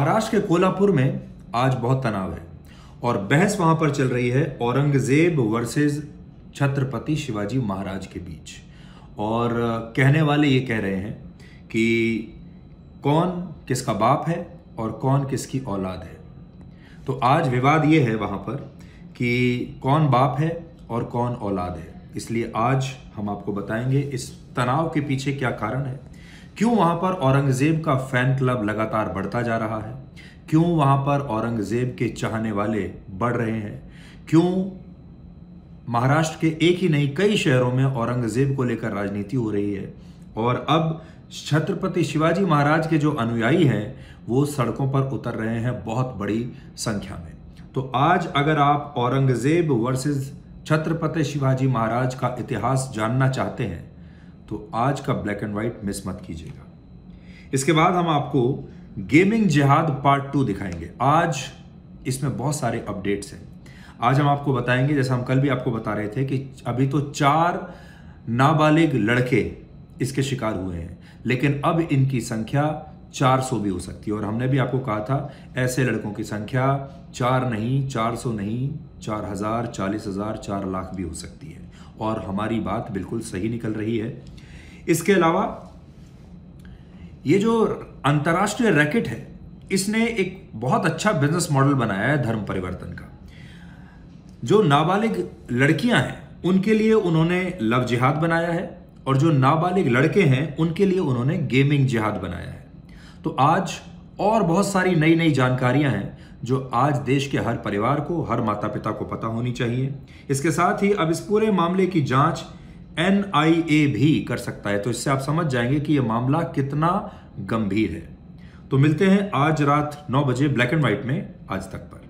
महाराष्ट्र के कोल्हापुर में आज बहुत तनाव है और बहस वहां पर चल रही है औरंगजेब वर्सेस छत्रपति शिवाजी महाराज के बीच और कहने वाले ये कह रहे हैं कि कौन किसका बाप है और कौन किसकी औलाद है तो आज विवाद ये है वहां पर कि कौन बाप है और कौन औलाद है इसलिए आज हम आपको बताएंगे इस तनाव के पीछे क्या कारण है क्यों वहाँ पर औरंगज़ेब का फ़ैन क्लब लगातार बढ़ता जा रहा है क्यों वहाँ पर औरंगज़ेब के चाहने वाले बढ़ रहे हैं क्यों महाराष्ट्र के एक ही नहीं कई शहरों में औरंगज़ेब को लेकर राजनीति हो रही है और अब छत्रपति शिवाजी महाराज के जो अनुयायी हैं वो सड़कों पर उतर रहे हैं बहुत बड़ी संख्या में तो आज अगर आप औरंगज़ेब वर्सेस छत्रपति शिवाजी महाराज का इतिहास जानना चाहते हैं तो आज का ब्लैक एंड व्हाइट मिस मत कीजिएगा इसके बाद हम आपको गेमिंग जिहाद पार्ट टू दिखाएंगे आज इसमें बहुत सारे अपडेट्स हैं आज हम आपको बताएंगे जैसा हम कल भी आपको बता रहे थे कि अभी तो चार नाबालिग लड़के इसके शिकार हुए हैं लेकिन अब इनकी संख्या 400 भी हो सकती है और हमने भी आपको कहा था ऐसे लड़कों की संख्या चार नहीं चार सौ नहीं चार हज़ार चालीस हज़ार चार लाख भी हो सकती है और हमारी बात बिल्कुल सही निकल रही है इसके अलावा ये जो अंतर्राष्ट्रीय रैकेट है इसने एक बहुत अच्छा बिजनेस मॉडल बनाया है धर्म परिवर्तन का जो नाबालिग लड़कियां हैं उनके लिए उन्होंने लव जिहाद बनाया है और जो नाबालिग लड़के हैं उनके लिए उन्होंने गेमिंग जिहाद बनाया है तो आज और बहुत सारी नई नई जानकारियां हैं जो आज देश के हर परिवार को हर माता पिता को पता होनी चाहिए इसके साथ ही अब इस पूरे मामले की जांच एन भी कर सकता है तो इससे आप समझ जाएंगे कि यह मामला कितना गंभीर है तो मिलते हैं आज रात नौ बजे ब्लैक एंड व्हाइट में आज तक पर